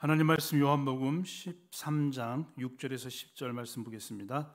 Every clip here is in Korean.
하나님 말씀 요한복음 13장 6절에서 10절 말씀 보겠습니다.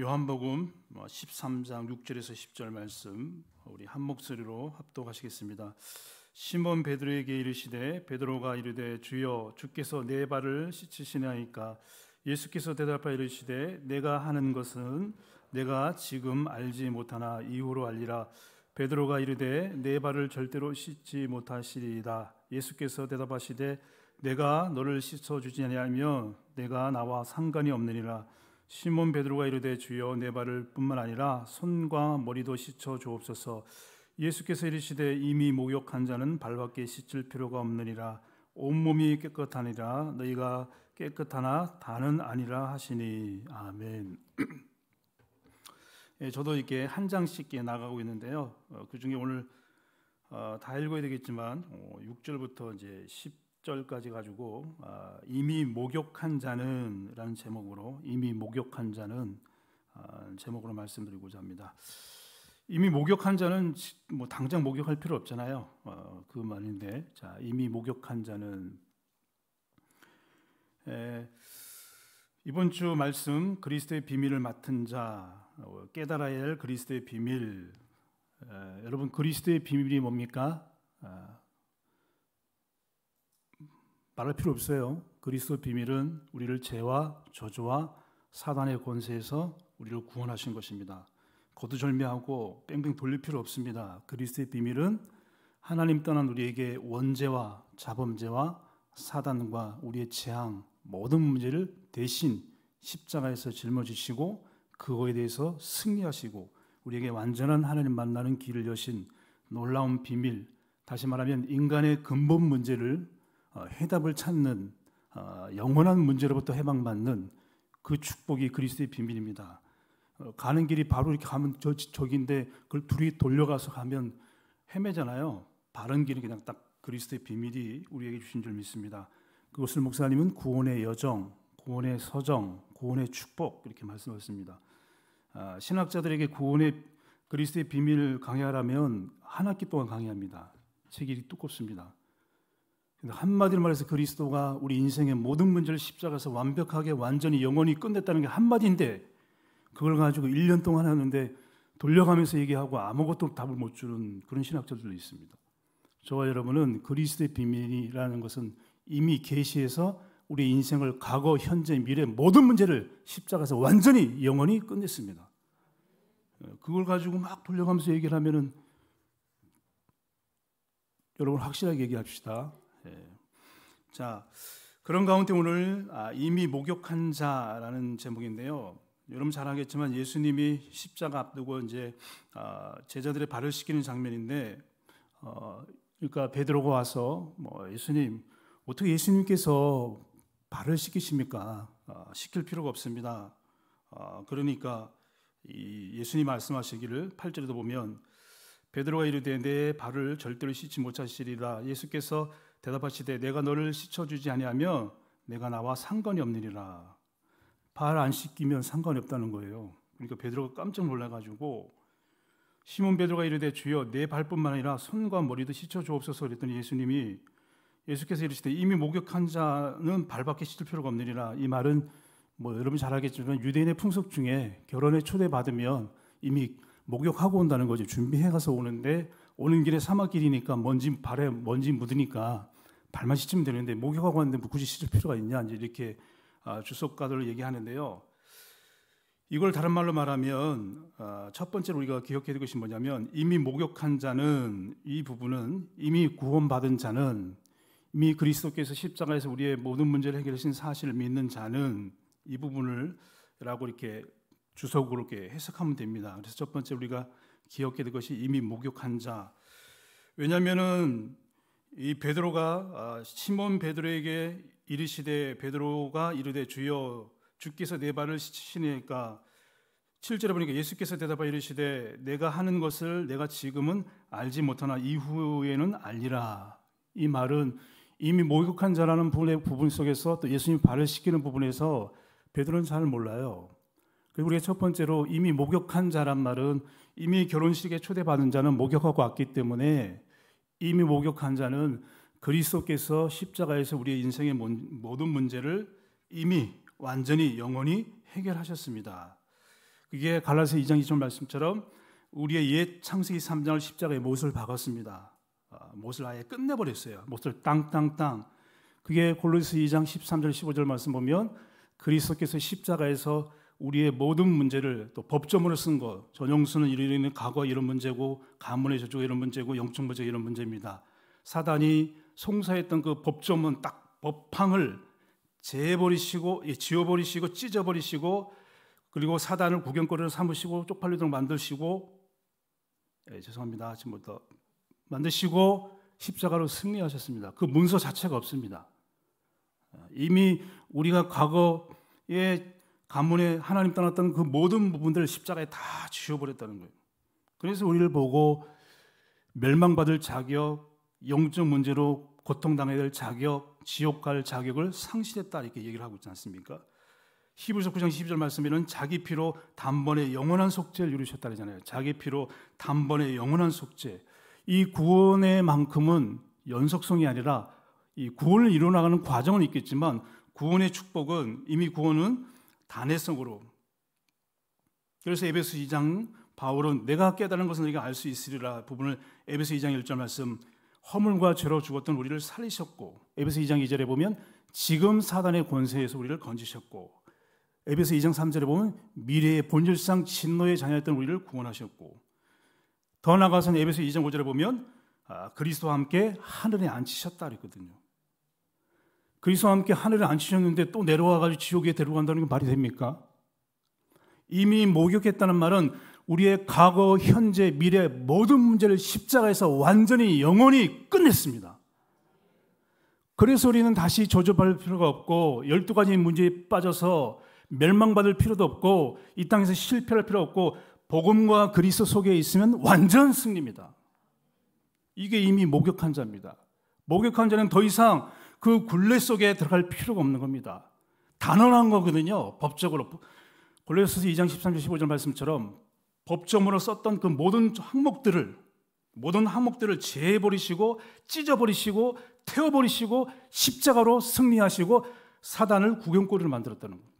요한복음 13장 뭐 6절에서 10절 말씀 우리 한 목소리로 합독하시겠습니다. 시몬 베드로에게 이르시되 베드로가 이르되 주여 주께서 내 발을 씻으시나이까 예수께서 대답하여 이르시되 내가 하는 것은 내가 지금 알지 못하나 이후로 알리라 베드로가 이르되 내 발을 절대로 씻지 못하시리이다. 예수께서 대답하시되 내가 너를 씻어 주지 아니하며 내가 나와 상관이 없느니라. 시몬 베드로가 이르되 주여 내 발을 뿐만 아니라 손과 머리도 씻어 주옵소서. 예수께서 이르시되 이미 목욕한 자는 발밖에 씻을 필요가 없느니라. 온몸이 깨끗하니라 너희가 깨끗하나 다는 아니라 하시니 아멘. 예, 저도 이렇게 한 장씩 나가고 있는데요. 어, 그 중에 오늘 어, 다 읽어야 되겠지만 6절부터 어, 이제 10절까지 가지고 아, 이미 목욕한 자는라는 제목으로 이미 목욕한 자는 아, 제목으로 말씀드리고자 합니다. 이미 목욕한 자는 뭐 당장 목욕할 필요 없잖아요. 그 말인데 자 이미 목욕한 자는 에, 이번 주 말씀 그리스도의 비밀을 맡은 자 어, 깨달아야 할 그리스도의 비밀. 여러분 그리스도의 비밀이 뭡니까? 아, 말할 필요 없어요. 그리스도 비밀은 우리를 죄와 저주와 사단의 권세에서 우리를 구원하신 것입니다. 거두절미하고 뺑뺑 돌릴 필요 없습니다. 그리스도의 비밀은 하나님 떠난 우리에게 원죄와 자범죄와 사단과 우리의 재앙 모든 문제를 대신 십자가에서 짊어지시고 그거에 대해서 승리하시고 우리에게 완전한 하나님 만나는 길을 여신 놀라운 비밀, 다시 말하면 인간의 근본 문제를 어, 해답을 찾는 어, 영원한 문제로부터 해방받는 그 축복이 그리스도의 비밀입니다. 어, 가는 길이 바로 이렇게 가면 저, 저기인데 그걸 둘이 돌려가서 가면 헤매잖아요. 바른 길은 그냥 딱 그리스도의 비밀이 우리에게 주신 줄 믿습니다. 그것을 목사님은 구원의 여정, 구원의 서정, 구원의 축복 이렇게 말씀하셨습니다. 어, 신학자들에게 구원의 그리스도의 비밀을 강의하라면 한 학기 동안 강의합니다. 책이 두껍습니다. 한마디로 말해서 그리스도가 우리 인생의 모든 문제를 십자가에서 완벽하게 완전히 영원히 끝냈다는 게 한마디인데 그걸 가지고 1년 동안 하는데 돌려가면서 얘기하고 아무것도 답을 못 주는 그런 신학자들도 있습니다. 저와 여러분은 그리스도의 비밀이라는 것은 이미 계시에서 우리 인생을 과거, 현재, 미래 모든 문제를 십자가에서 완전히 영원히 끝냈습니다. 예, 그걸 가지고 막 돌려가면서 얘기를 하면은 여러분 확실하게 얘기합시다. 예. 자, 그런 가운데 오늘 아, 이미 목욕한 자라는 제목인데요. 여러분 잘 알겠지만 예수님이 십자가 앞두고 이제 아, 제자들의 발을 씻기는 장면인데, 어, 그러니까 베드로가 와서 뭐 예수님 어떻게 예수님께서 발을 시키십니까? 시킬 어, 필요가 없습니다. 어, 그러니까 예수님 말씀하시기를 8절에도 보면 베드로가 이르되 내 발을 절대로 씻지 못하시리라 예수께서 대답하시되 내가 너를 씻어주지 아니하며 내가 나와 상관이 없느니라 발 안 씻기면 상관이 없다는 거예요 그러니까 베드로가 깜짝 놀라가지고 시몬 베드로가 이르되 주여 내 발뿐만 아니라 손과 머리도 씻어주옵소서 그랬더니 예수님이 예수께서 이르시되 이미 목욕한 자는 발밖에 씻을 필요가 없느니라 이 말은 뭐 여러분 잘 알겠지만 유대인의 풍속 중에 결혼에 초대받으면 이미 목욕하고 온다는 거죠 준비해 가서 오는데 오는 길에 사막길이니까 먼지 발에 먼지 묻으니까 발만 씻으면 되는데 목욕하고 왔는데 뭐 굳이 씻을 필요가 있냐 이제 이렇게 아, 주석가들 얘기하는데요. 이걸 다른 말로 말하면 아, 첫 번째로 우리가 기억해야 될 것이 뭐냐면 이미 목욕한 자는 이 부분은 이미 구원받은 자는 미 그리스도께서 십자가에서 우리의 모든 문제를 해결하신 사실을 믿는 자는 이 부분을 라고 이렇게 주석으로 이렇게 해석하면 됩니다. 그래서 첫 번째 우리가 기억해야 될 것이 이미 목욕한 자. 왜냐하면은 이 베드로가 아, 시몬 베드로에게 이르시되 베드로가 이르되 주여 주께서 내 발을 씻으시니까 실제로 보니까 예수께서 대답하여 이르시되 내가 하는 것을 내가 지금은 알지 못하나 이후에는 알리라. 이 말은 이미 모욕한 자라는 부분의 부분 속에서 또 예수님 발을 씻기는 부분에서 베드로는 잘 몰라요. 그리고 우리의 첫 번째로 이미 목욕한 자란 말은 이미 결혼식에 초대받은 자는 목욕하고 왔기 때문에 이미 목욕한 자는 그리스도께서 십자가에서 우리의 인생의 모든 문제를 이미 완전히 영원히 해결하셨습니다. 그게 갈라새 2장 2절 말씀처럼 우리의 옛 창세기 3장을 십자가에 못을 박았습니다. 못을 아예 끝내버렸어요. 못을 땅땅땅. 그게 골로새 2장 13절 15절 말씀 보면 그리스도께서 십자가에서 우리의 모든 문제를 또 법조문을 쓴 거, 전용수는 이르는 과거 이런 문제고 가문의 저쪽 이런 문제고 영적 문제 이런 문제입니다. 사단이 송사했던 그 법조문 딱 법항을 재버리시고 예, 지워버리시고 찢어버리시고 그리고 사단을 구경거리로 삼으시고 쪽팔리도록 만드시고 예, 죄송합니다. 아침부터 만드시고 십자가로 승리하셨습니다. 그 문서 자체가 없습니다. 이미 우리가 과거에 가문에 하나님 떠났던 그 모든 부분들을 십자가에 다 지워버렸다는 거예요. 그래서 우리를 보고 멸망받을 자격, 영적 문제로 고통당해야 될 자격, 지옥 갈 자격을 상실했다 이렇게 얘기를 하고 있지 않습니까? 히브리서 9장 12절 말씀에는 자기 피로 단번에 영원한 속죄를 이루셨다 그러잖아요. 자기 피로 단번에 영원한 속죄. 이 구원의 만큼은 연속성이 아니라 이 구원을 이루어나가는 과정은 있겠지만 구원의 축복은 이미 구원은 단회성으로 그래서 에베소 2장 바울은 내가 깨달은 것은 너희가 알 수 있으리라 부분을 에베소 2장 1절 말씀 허물과 죄로 죽었던 우리를 살리셨고 에베소 2장 2절에 보면 지금 사단의 권세에서 우리를 건지셨고 에베소 2장 3절에 보면 미래의 본질상 진노의 자녀였던 우리를 구원하셨고 더 나아가서는 에베소 2장 5절에 보면 아, 그리스도와 함께 하늘에 앉히셨다 그랬거든요. 그리스도와 함께 하늘에 앉히셨는데 또 내려와 가지고 지옥에 데려간다는 게 말이 됩니까? 이미 목욕했다는 말은 우리의 과거, 현재, 미래 모든 문제를 십자가에서 완전히 영원히 끝냈습니다. 그래서 우리는 다시 조조받을 필요가 없고 열두 가지 문제에 빠져서 멸망받을 필요도 없고 이 땅에서 실패할 필요 없고 복음과 그리스 속에 있으면 완전 승리입니다. 이게 이미 목욕한 자입니다. 목욕한 자는 더 이상 그 굴레 속에 들어갈 필요가 없는 겁니다. 단언한 거거든요. 법적으로 골로새 2장 13절 15절 말씀처럼 법정으로 썼던 그 모든 항목들을 모든 항목들을 제해 버리시고 찢어 버리시고 태워 버리시고 십자가로 승리하시고 사단을 구경거리를 만들었다는 겁니다.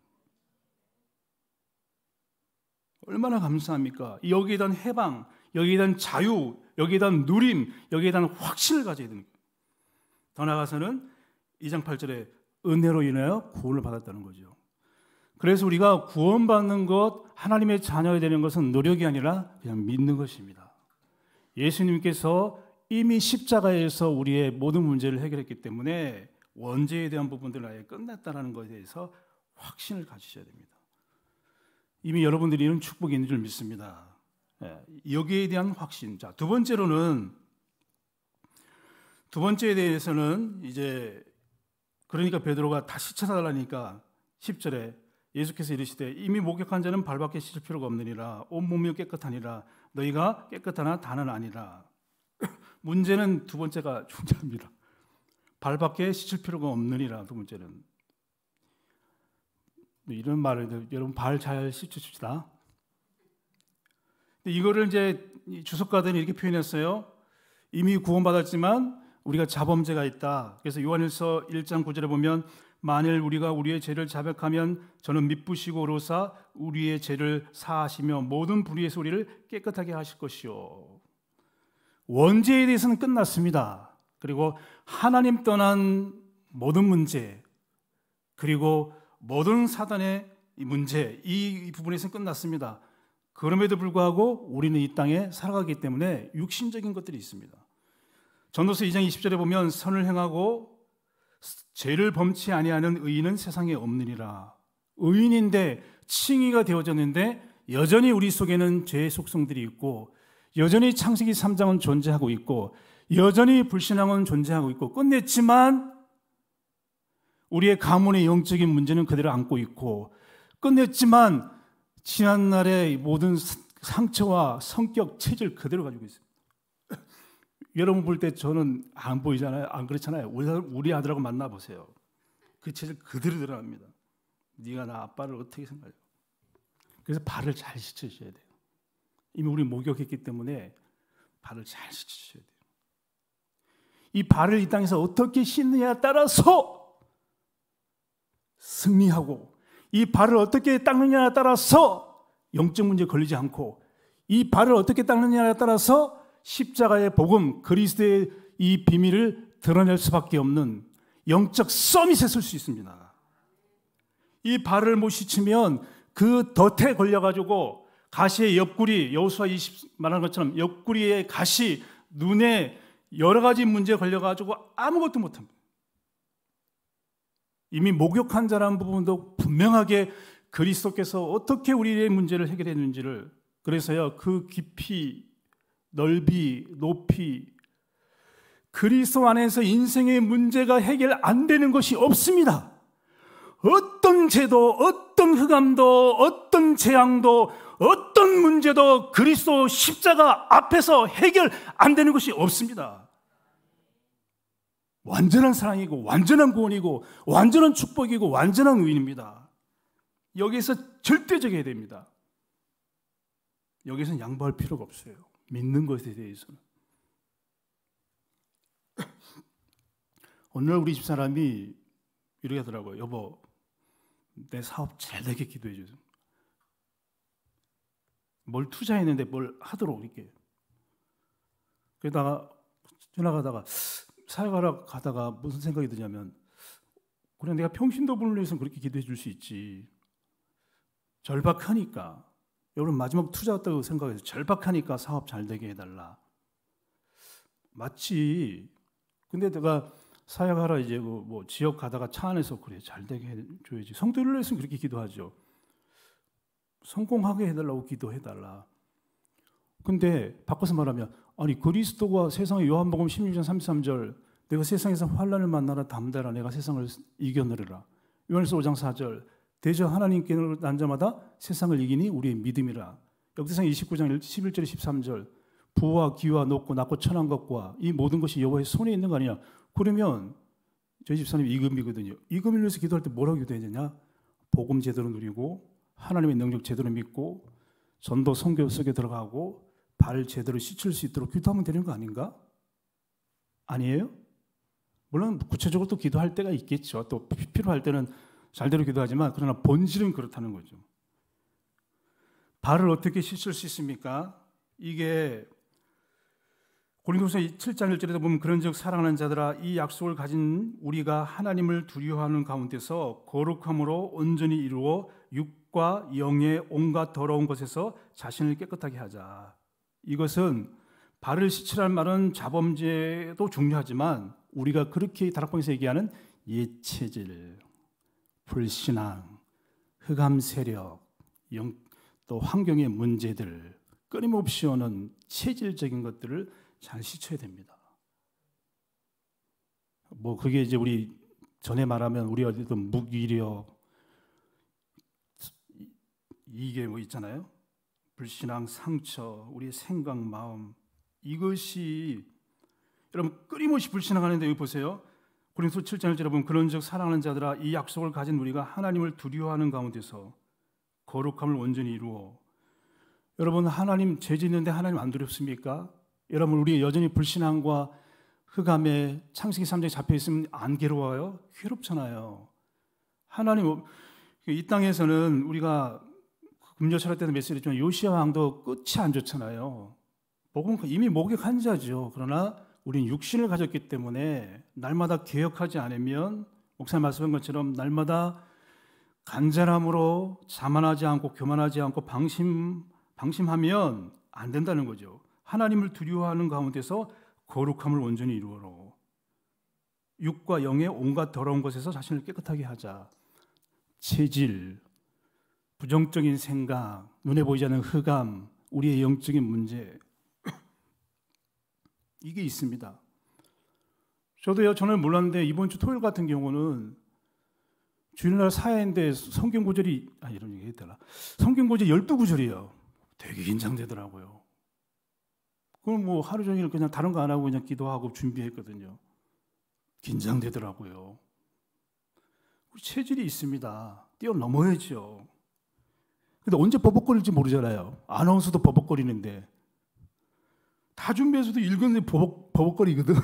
얼마나 감사합니까? 여기에 대한 해방, 여기에 대한 자유, 여기에 대한 누림, 여기에 대한 확신을 가져야 됩니다. 더 나아가서는 2장 8절에 은혜로 인하여 구원을 받았다는 거죠. 그래서 우리가 구원받는 것, 하나님의 자녀가 되는 것은 노력이 아니라 그냥 믿는 것입니다. 예수님께서 이미 십자가에서 우리의 모든 문제를 해결했기 때문에 원죄에 대한 부분들 아예 끝났다는 것에 대해서 확신을 가지셔야 됩니다. 이미 여러분들이 이런 축복이 있는 줄 믿습니다. 예, 여기에 대한 확신. 자, 두 번째로는 두 번째에 대해서는 이제 그러니까 베드로가 다시 찾아달라니까 10절에 예수께서 이르시되 이미 목격한 자는 발밖에 씻을 필요가 없느니라 온 몸이 깨끗하니라 너희가 깨끗하나 다는 아니라 문제는 두 번째가 중요합니다. 발밖에 씻을 필요가 없느니라 두 번째는 뭐 이런 말을 여러분 발 잘 씻으십시다. 이거를 이제 주석가들은 이렇게 표현했어요. 이미 구원받았지만 우리가 자범죄가 있다. 그래서 요한일서 1장 9절에 보면 만일 우리가 우리의 죄를 자백하면 저는 미쁘시고 로사 우리의 죄를 사하시며 모든 불의에서 리를 깨끗하게 하실 것이요. 원죄에 대해서는 끝났습니다. 그리고 하나님 떠난 모든 문제 그리고 모든 사단의 문제 이부분에서 끝났습니다. 그럼에도 불구하고 우리는 이 땅에 살아가기 때문에 육신적인 것들이 있습니다. 전도서 2장 20절에 보면 선을 행하고 죄를 범치 아니하는 의인은 세상에 없느니라. 의인인데 칭의가 되어졌는데 여전히 우리 속에는 죄의 속성들이 있고 여전히 창세기 3장은 존재하고 있고 여전히 불신앙은 존재하고 있고 끝냈지만 우리의 가문의 영적인 문제는 그대로 안고 있고 끝냈지만 지난날의 모든 상처와 성격, 체질 그대로 가지고 있습니다. 여러분 볼 때 저는 안 보이잖아요. 안 그렇잖아요. 우리, 우리 아들하고 만나보세요. 그 체질 그대로 드러납니다. 네가 나 아빠를 어떻게 생각해? 그래서 발을 잘 씻으셔야 돼요. 이미 우리 목욕했기 때문에 발을 잘 씻으셔야 돼요. 이 발을 이 땅에서 어떻게 씻느냐에 따라서 승리하고 이 발을 어떻게 닦느냐에 따라서 영적 문제 걸리지 않고 이 발을 어떻게 닦느냐에 따라서 십자가의 복음 그리스도의 이 비밀을 드러낼 수밖에 없는 영적 서밋에 설수 있습니다. 이 발을 못 씻으면 그 덫에 걸려가지고 가시의 옆구리 여호수아 20 말한 것처럼 옆구리의 가시 눈에 여러 가지 문제에 걸려가지고 아무것도 못합니다. 이미 목욕한 자라는 부분도 분명하게 그리스도께서 어떻게 우리의 문제를 해결했는지를 그래서요 그 깊이 넓이 높이 그리스도 안에서 인생의 문제가 해결 안 되는 것이 없습니다. 어떤 죄도 어떤 흑암도 어떤 재앙도 어떤 문제도 그리스도 십자가 앞에서 해결 안 되는 것이 없습니다. 완전한 사랑이고 완전한 구원이고 완전한 축복이고 완전한 의인입니다. 여기에서 절대적이어야 됩니다. 여기서는 양보할 필요가 없어요. 믿는 것에 대해서는. 오늘 우리 집사람이 이렇게 하더라고요. 여보, 내 사업 잘 되게 기도해 주세요. 뭘 투자했는데 뭘 하도록 이렇게. 그러다가 전화가다가 사역하러 가다가 무슨 생각이 드냐면 그냥 내가 평신도 분을 위해서 그렇게 기도해 줄 수 있지. 절박하니까 여러분 마지막 투자했다고 생각해서 절박하니까 사업 잘 되게 해달라. 맞지. 근데 내가 사역하러 이제 그 뭐 지역 가다가 차 안에서 그래 잘 되게 해줘야지. 성도를 위해서 그렇게 기도하죠. 성공하게 해달라고 기도해달라. 근데 바꿔서 말하면 아니 그리스도가 세상에 요한복음 16장 33절 내가 세상에서 환란을 만나라 담대라 내가 세상을 이겨내리라 요한일서 5장 4절 대저 하나님께로 난 자마다 세상을 이기니 우리의 믿음이라 역대상 29장 11절 13절 부와 기와 높고 낮고 천한 것과 이 모든 것이 여호와의 손에 있는 거 아니냐 그러면 저희 집사님 이금이거든요 이금을 위해서 기도할 때 뭐라고 기도했느냐 복음 제대로 누리고 하나님의 능력 제대로 믿고 전도 성교 속에 들어가고 발을 제대로 씻을 수 있도록 기도하면 되는 거 아닌가? 아니에요? 물론 구체적으로 또 기도할 때가 있겠죠. 또 필요할 때는 잘대로 기도하지만 그러나 본질은 그렇다는 거죠. 발을 어떻게 씻을 수 있습니까? 이게 고린도서 7장 1절에 보면 그런즉 사랑하는 자들아 이 약속을 가진 우리가 하나님을 두려워하는 가운데서 거룩함으로 온전히 이루어 육과 영의 온갖 더러운 것에서 자신을 깨끗하게 하자. 이것은 발을 시칠한 말은 자범죄도 중요하지만 우리가 그렇게 다락방에서 얘기하는 예체질, 불신앙, 흑암 세력, 영, 또 환경의 문제들 끊임없이 오는 체질적인 것들을 잘 시쳐야 됩니다. 뭐 그게 이제 우리 전에 말하면 우리 어디든 무기력 이게 뭐 있잖아요. 불신앙, 상처, 우리의 생각, 마음 이것이 여러분 끊임없이 불신앙하는데 여기 보세요. 고린도 7장 1절에 보면 그런즉 사랑하는 자들아 이 약속을 가진 우리가 하나님을 두려워하는 가운데서 거룩함을 온전히 이루어 여러분 하나님 죄지 는데 하나님 안 두렵습니까? 여러분 우리 여전히 불신앙과 흑암에 창세기 3장에 잡혀 있으면 안 괴로워요? 괴롭잖아요. 하나님 이 땅에서는 우리가 음료 철학 때는 메시지지만 요시아 왕도 끝이 안 좋잖아요. 복음 이미 목격 환자죠. 그러나 우린 육신을 가졌기 때문에 날마다 개혁하지 않으면 목사님 말씀한 것처럼 날마다 간절함으로 자만하지 않고 교만하지 않고 방심 방심하면 안 된다는 거죠. 하나님을 두려워하는 가운데서 거룩함을 온전히 이루어로 육과 영의 온갖 더러운 것에서 자신을 깨끗하게 하자. 체질, 부정적인 생각, 눈에 보이지 않는 흑암, 우리의 영적인 문제 이게 있습니다. 저도요 저는 몰랐는데 이번 주 토요일 같은 경우는 주일날 사회인데 성경 구절이 아 이런 얘기 했더라. 성경 구절 12구절이요. 되게 긴장되더라고요. 그럼 뭐 하루 종일 그냥 다른 거 안 하고 그냥 기도하고 준비했거든요. 긴장되더라고요. 체질이 있습니다. 뛰어넘어야죠. 근데 언제 버벅거릴지 모르잖아요. 아나운서도 버벅거리는데. 다 준비해서도 읽었는데 버벅, 버벅거리거든.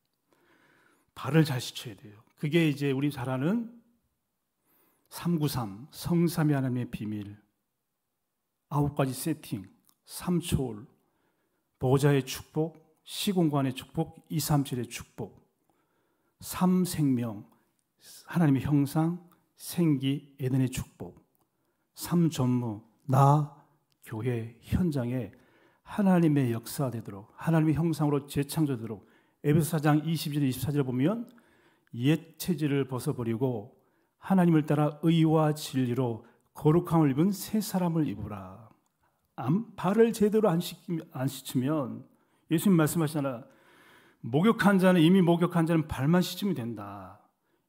발을 잘 씻어야 돼요. 그게 이제 우리 잘 아는 393, 성삼위 하나님의 비밀, 아홉 가지 세팅, 삼초월, 보호자의 축복, 시공간의 축복, 237의 축복, 삼생명, 하나님의 형상, 생기, 에덴의 축복. 삼전무 나 교회 현장에 하나님의 역사되도록 하나님의 형상으로 재창조되도록 에베소 사장 20절 24절 보면 옛 체질을 벗어버리고 하나님을 따라 의와 진리로 거룩함을 입은 새 사람을 입으라. 발을 제대로 안 씻으면 예수님 말씀하시잖아. 목욕한 자는 이미 목욕한 자는 발만 씻으면 된다.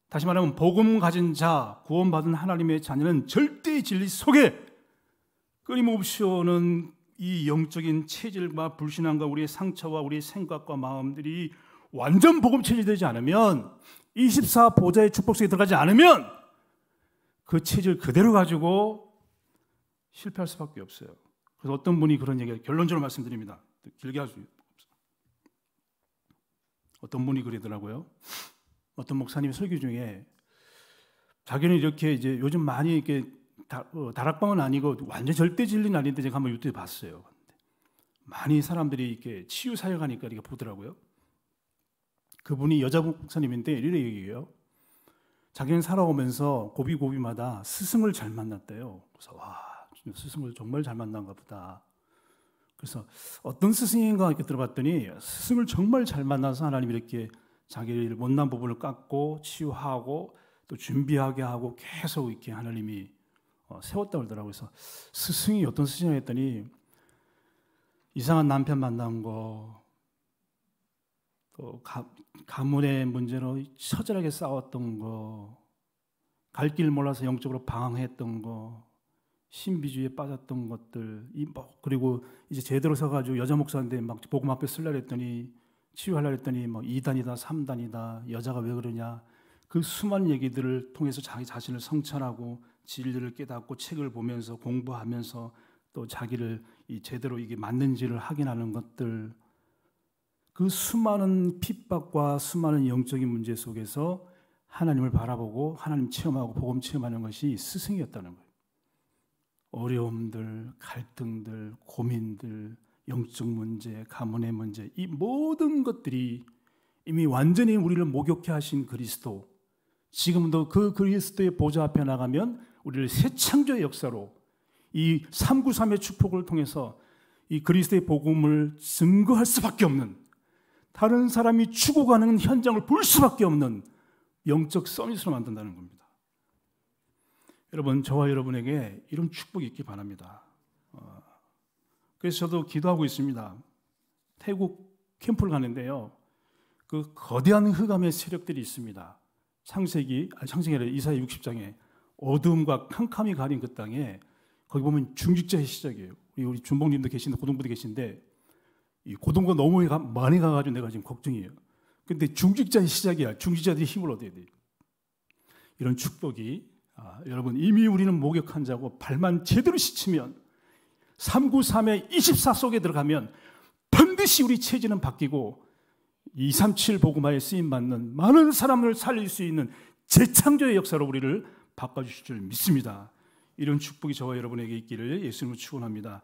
다시 말하면 복음 가진 자, 구원받은 하나님의 자녀는 절대 진리 속에 끊임없이 오는 이 영적인 체질과 불신함과 우리의 상처와 우리의 생각과 마음들이 완전 복음 체질되지 이 않으면 24 보좌의 축복 속에 들어가지 않으면 그 체질 그대로 가지고 실패할 수밖에 없어요. 그래서 어떤 분이 그런 얘기를 결론적으로 말씀드립니다. 길게 할수 없어. 어떤 분이 그러더라고요. 어떤 목사님 설교 중에 자기는 이렇게 이제 요즘 많이 이렇게 다, 어, 다락방은 아니고 완전 절대 진리는 아닌데 제가 한번 유튜브 봤어요. 많이 사람들이 이렇게 치유 사역하니까 이렇게 보더라고요. 그분이 여자 목사님인데 이래 얘기해요. 자기는 살아오면서 고비고비마다 스승을 잘 만났대요. 그래서 와 스승을 정말 잘 만난가 보다. 그래서 어떤 스승인가 이렇게 들어봤더니 스승을 정말 잘 만나서 하나님 이렇게 자기를 못난 부분을 깎고 치유하고 또 준비하게 하고 계속 이렇게 하나님이 어, 세웠다고 그러더라고요. 그래서 스승이 어떤 스승이냐 했더니 이상한 남편 만난 거, 또 가, 가문의 문제로 처절하게 싸웠던 거, 갈 길 몰라서 영적으로 방황했던 거, 신비주의에 빠졌던 것들, 이 뭐, 그리고 이제 제대로 서가지고 여자 목사인데 막 복음 앞에 쓸라 했더니 치유하려 했더니 뭐 2단이다, 3단이다, 여자가 왜 그러냐. 그 수많은 얘기들을 통해서 자기 자신을 성찰하고 진리를 깨닫고 책을 보면서 공부하면서 또 자기를 제대로 이게 맞는지를 확인하는 것들 그 수많은 핍박과 수많은 영적인 문제 속에서 하나님을 바라보고 하나님 체험하고 복음 체험하는 것이 스승이었다는 거예요. 어려움들, 갈등들, 고민들, 영적 문제, 가문의 문제, 이 모든 것들이 이미 완전히 우리를 목욕해 하신 그리스도, 지금도 그 그리스도의 보좌 앞에 나가면 우리를 새 창조의 역사로 이 393의 축복을 통해서 이 그리스도의 복음을 증거할 수밖에 없는 다른 사람이 추구하는 현장을 볼 수밖에 없는 영적 서밋으로 만든다는 겁니다. 여러분, 저와 여러분에게 이런 축복이 있기 바랍니다. 그래서 저도 기도하고 있습니다. 태국 캠프를 가는데요. 그 거대한 흑암의 세력들이 있습니다. 창세기, 아니 창세기 이사의 60장에 어둠과 캄캄이 가린 그 땅에 거기 보면 중직자의 시작이에요. 우리, 우리 준봉님도 계신데 고등부도 계신데 이 고등부가 너무 가, 많이 가가지고 내가 지금 걱정이에요. 근데 중직자의 시작이야. 중직자들이 힘을 얻어야 돼 이런 축복이 아, 여러분 이미 우리는 목욕한 자고 발만 제대로 씻으면 393의 24 속에 들어가면 반드시 우리 체질은 바뀌고 237 복음화에 쓰임 받는 많은 사람을 살릴 수 있는 재창조의 역사로 우리를 바꿔 주실 줄 믿습니다. 이런 축복이 저와 여러분에게 있기를 예수님을 축원합니다.